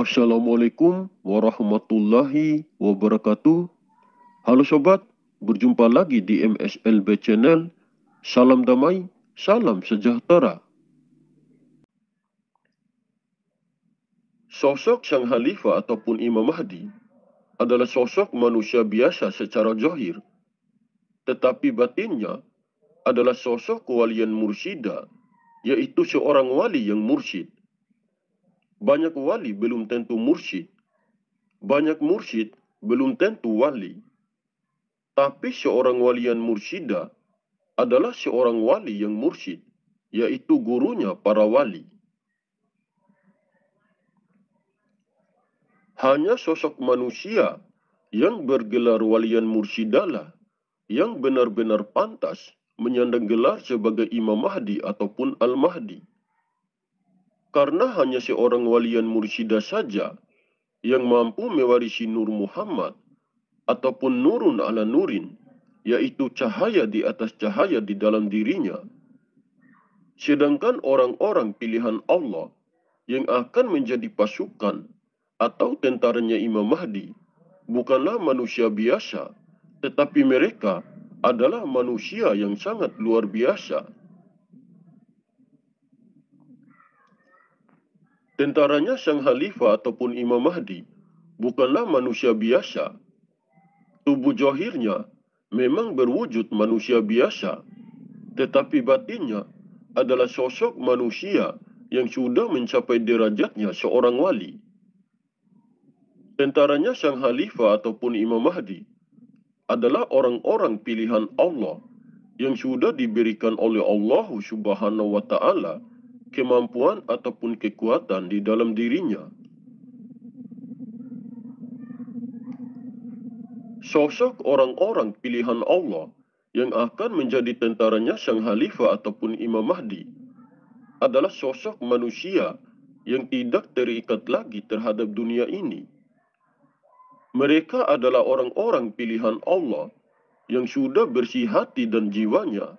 Assalamualaikum warahmatullahi wabarakatuh. Halo sobat, berjumpa lagi di MSLB Channel. Salam damai, salam sejahtera. Sosok Sang Khalifah ataupun Imam Mahdi adalah sosok manusia biasa secara zahir, tetapi batinnya adalah sosok kewalian mursyidah, yaitu seorang wali yang mursyid banyak wali belum tentu mursyid. Banyak mursyid belum tentu wali. Tapi seorang wali yang mursyida adalah seorang wali yang mursyid, yaitu gurunya para wali. Hanya sosok manusia yang bergelar walian mursyidalah yang benar-benar pantas menyandang gelar sebagai Imam Mahdi ataupun Al-Mahdi. Karena hanya seorang walian mursyida saja yang mampu mewarisi Nur Muhammad ataupun nurun ala nurin, yaitu cahaya di atas cahaya di dalam dirinya. Sedangkan orang-orang pilihan Allah yang akan menjadi pasukan atau tentaranya Imam Mahdi bukanlah manusia biasa, tetapi mereka adalah manusia yang sangat luar biasa. Tentaranya Sang Khalifah ataupun Imam Mahdi bukanlah manusia biasa. Tubuh johirnya memang berwujud manusia biasa. Tetapi batinnya adalah sosok manusia yang sudah mencapai derajatnya seorang wali. Tentaranya Sang Khalifah ataupun Imam Mahdi adalah orang-orang pilihan Allah yang sudah diberikan oleh Allah Subhanahu wa taala kemampuan ataupun kekuatan di dalam dirinya. Sosok orang-orang pilihan Allah yang akan menjadi tentaranya Sang Khalifah ataupun Imam Mahdi adalah sosok manusia yang tidak terikat lagi terhadap dunia ini. Mereka adalah orang-orang pilihan Allah yang sudah bersih hati dan jiwanya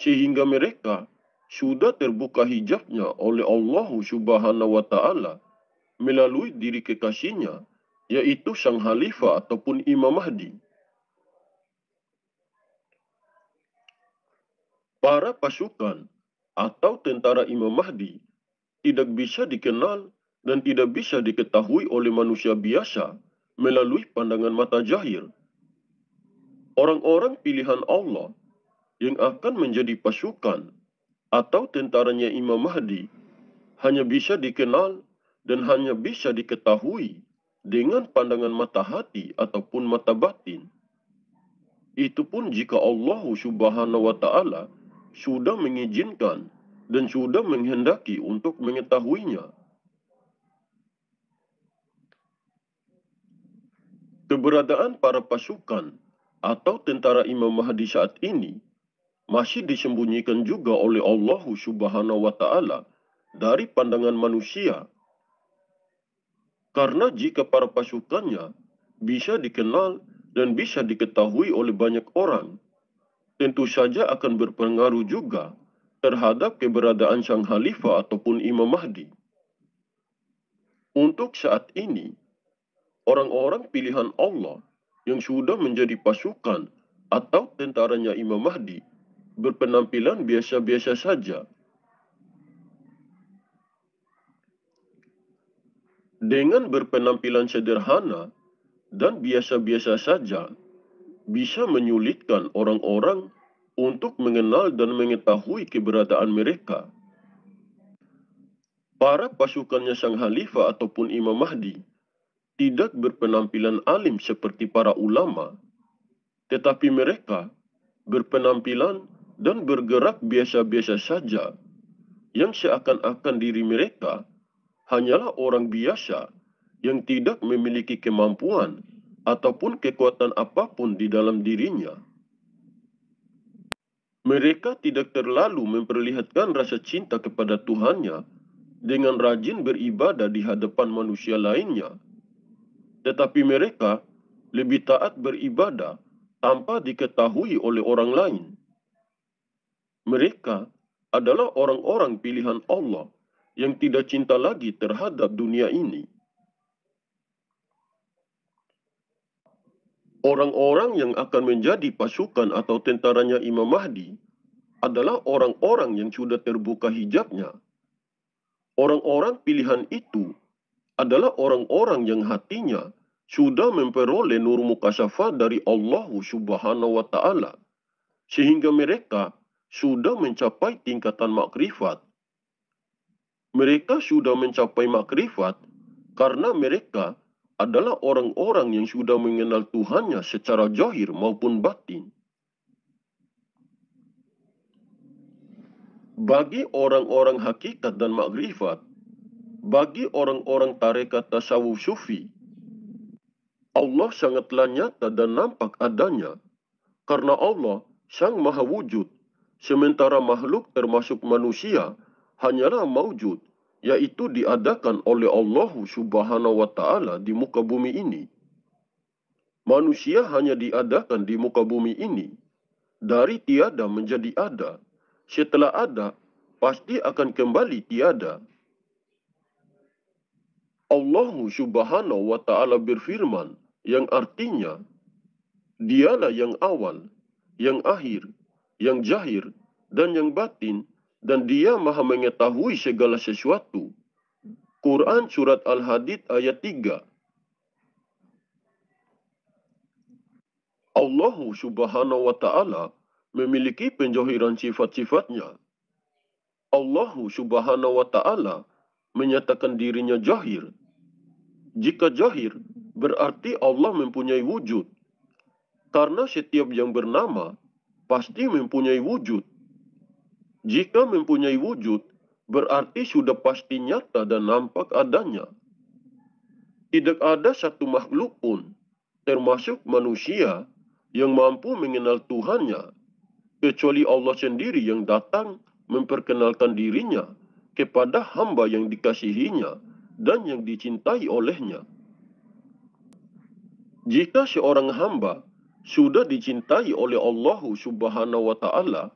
sehingga mereka sudah terbuka hijabnya oleh Allah Subhanahu wa taala melalui diri kekasihnya yaitu sang khalifah ataupun Imam Mahdi. Para pasukan atau tentara Imam Mahdi tidak bisa dikenal dan tidak bisa diketahui oleh manusia biasa melalui pandangan mata jahil. Orang-orang pilihan Allah yang akan menjadi pasukan atau tentaranya Imam Mahdi hanya bisa dikenal dan hanya bisa diketahui dengan pandangan mata hati ataupun mata batin. Itu pun jika Allah Subhanahu wa taala sudah mengizinkan dan sudah menghendaki untuk mengetahuinya. Keberadaan para pasukan atau tentara Imam Mahdi saat ini masih disembunyikan juga oleh Allah Subhanahu wa taala dari pandangan manusia. Karena jika para pasukannya bisa dikenal dan bisa diketahui oleh banyak orang, tentu saja akan berpengaruh juga terhadap keberadaan Sang Khalifah ataupun Imam Mahdi. Untuk saat ini, orang-orang pilihan Allah yang sudah menjadi pasukan atau tentaranya Imam Mahdi berpenampilan biasa-biasa saja. Dengan berpenampilan sederhana dan biasa-biasa saja, bisa menyulitkan orang-orang untuk mengenal dan mengetahui keberadaan mereka. Para pasukannya Sang Khalifah ataupun Imam Mahdi tidak berpenampilan alim seperti para ulama, tetapi mereka berpenampilan dan bergerak biasa-biasa saja, yang seakan-akan diri mereka hanyalah orang biasa yang tidak memiliki kemampuan ataupun kekuatan apapun di dalam dirinya. Mereka tidak terlalu memperlihatkan rasa cinta kepada Tuhannya dengan rajin beribadah di hadapan manusia lainnya, tetapi mereka lebih taat beribadah tanpa diketahui oleh orang lain. Mereka adalah orang-orang pilihan Allah yang tidak cinta lagi terhadap dunia ini. Orang-orang yang akan menjadi pasukan atau tentaranya Imam Mahdi adalah orang-orang yang sudah terbuka hijabnya. Orang-orang pilihan itu adalah orang-orang yang hatinya sudah memperoleh nur mukasyafah dari Allah Subhanahu wa taala sehingga mereka sudah mencapai tingkatan makrifat. Mereka sudah mencapai makrifat karena mereka adalah orang-orang yang sudah mengenal Tuhannya secara jahir maupun batin. Bagi orang-orang hakikat dan makrifat, bagi orang-orang tarekat tasawuf sufi, Allah sangatlah nyata dan nampak adanya, karena Allah sang maha wujud Sementara makhluk termasuk manusia hanyalah maujud, yaitu diadakan oleh Allah subhanahu wa ta'ala di muka bumi ini. Manusia hanya diadakan di muka bumi ini. Dari tiada menjadi ada. Setelah ada, pasti akan kembali tiada. Allah subhanahu wa ta'ala berfirman yang artinya, Dialah yang awal, yang akhir, yang jahir dan yang batin dan dia maha mengetahui segala sesuatu. Quran Surat Al-Hadid ayat 3. Allah subhanahu wa ta'ala memiliki penjahiran sifat-sifatnya. Allah subhanahu wa ta'ala menyatakan dirinya jahir. Jika jahir, berarti Allah mempunyai wujud. Karena setiap yang bernama pasti mempunyai wujud. Jika mempunyai wujud, berarti sudah pasti nyata dan nampak adanya. Tidak ada satu makhluk pun, termasuk manusia, yang mampu mengenal Tuhannya, kecuali Allah sendiri yang datang memperkenalkan dirinya kepada hamba yang dikasihinya dan yang dicintai olehnya. Jika seorang hamba sudah dicintai oleh Allah Subhanahu wa taala,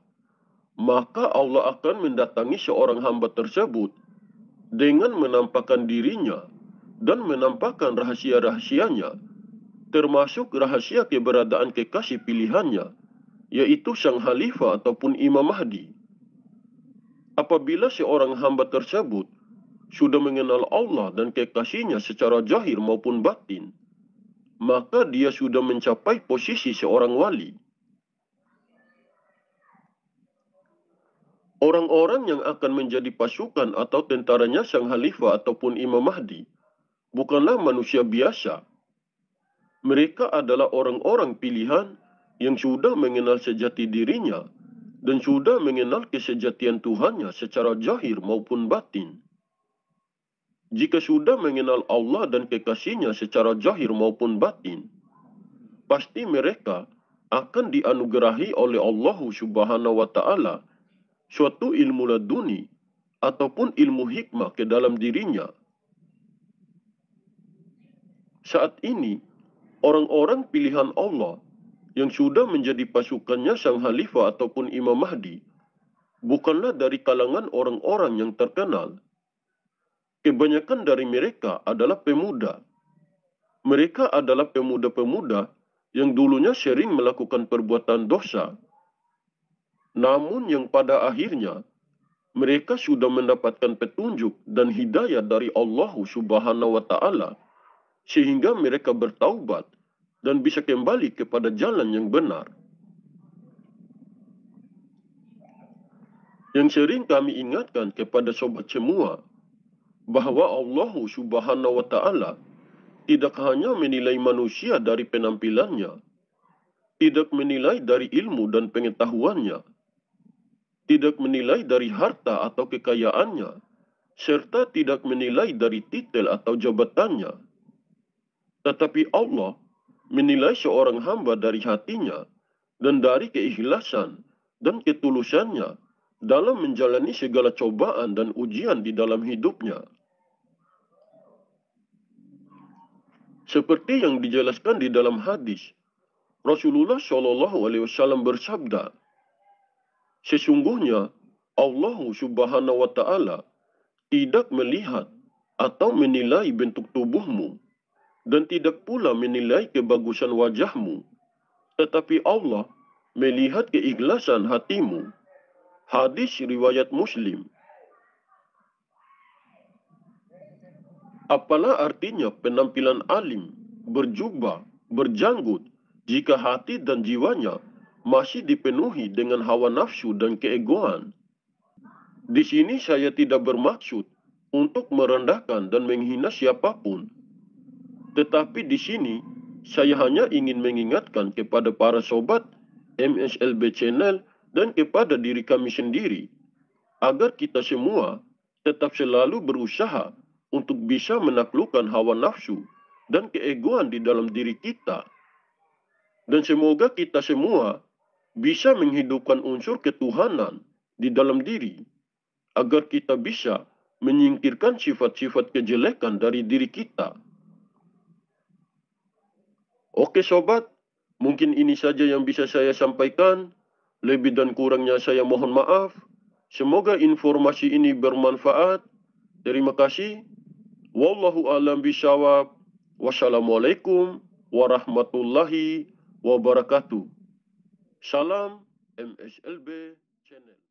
maka Allah akan mendatangi seorang hamba tersebut dengan menampakkan dirinya dan menampakkan rahasia-rahasianya, termasuk rahasia keberadaan kekasih pilihannya, yaitu sang khalifah ataupun Imam Mahdi. Apabila seorang hamba tersebut sudah mengenal Allah dan kekasihnya secara jahir maupun batin, maka dia sudah mencapai posisi seorang wali. Orang-orang yang akan menjadi pasukan atau tentaranya Sang Khalifah ataupun Imam Mahdi bukanlah manusia biasa. Mereka adalah orang-orang pilihan yang sudah mengenal sejati dirinya dan sudah mengenal kesejatian Tuhannya secara jahir maupun batin jika sudah mengenal Allah dan kekasihnya secara zahir maupun batin, pasti mereka akan dianugerahi oleh Allah Subhanahu wa taala suatu ilmu laduni ataupun ilmu hikmah ke dalam dirinya. Saat ini, orang-orang pilihan Allah yang sudah menjadi pasukannya Sang Khalifah ataupun Imam Mahdi bukanlah dari kalangan orang-orang yang terkenal, kebanyakan dari mereka adalah pemuda. Mereka adalah pemuda-pemuda yang dulunya sering melakukan perbuatan dosa. Namun yang pada akhirnya mereka sudah mendapatkan petunjuk dan hidayah dari Allah Subhanahu wa taala sehingga mereka bertaubat dan bisa kembali kepada jalan yang benar. Yang sering kami ingatkan kepada sobat semua bahwa Allah Subhanahu wa taala tidak hanya menilai manusia dari penampilannya, tidak menilai dari ilmu dan pengetahuannya, tidak menilai dari harta atau kekayaannya, serta tidak menilai dari titel atau jabatannya. Tetapi Allah menilai seorang hamba dari hatinya dan dari keikhlasan dan ketulusannya dalam menjalani segala cobaan dan ujian di dalam hidupnya. Seperti yang dijelaskan di dalam hadis, Rasulullah Shallallahu Alaihi Wasallam bersabda, sesungguhnya Allah Subhanahu Wa Taala tidak melihat atau menilai bentuk tubuhmu dan tidak pula menilai kebagusan wajahmu, tetapi Allah melihat keikhlasan hatimu. Hadis riwayat Muslim. Apalah artinya penampilan alim, berjubah, berjanggut, jika hati dan jiwanya masih dipenuhi dengan hawa nafsu dan keegoan. Di sini saya tidak bermaksud untuk merendahkan dan menghina siapapun. Tetapi di sini saya hanya ingin mengingatkan kepada para sobat MSLB channel dan kepada diri kami sendiri, agar kita semua tetap selalu berusaha untuk bisa menaklukkan hawa nafsu dan keegoan di dalam diri kita. Dan semoga kita semua bisa menghidupkan unsur ketuhanan di dalam diri, agar kita bisa menyingkirkan sifat-sifat kejelekan dari diri kita. Oke sobat, mungkin ini saja yang bisa saya sampaikan. Lebih dan kurangnya saya mohon maaf. Semoga informasi ini bermanfaat. Terima kasih. Wallahu alam bisawab. Wassalamualaikum warahmatullahi wabarakatuh. Salam MSLB Channel.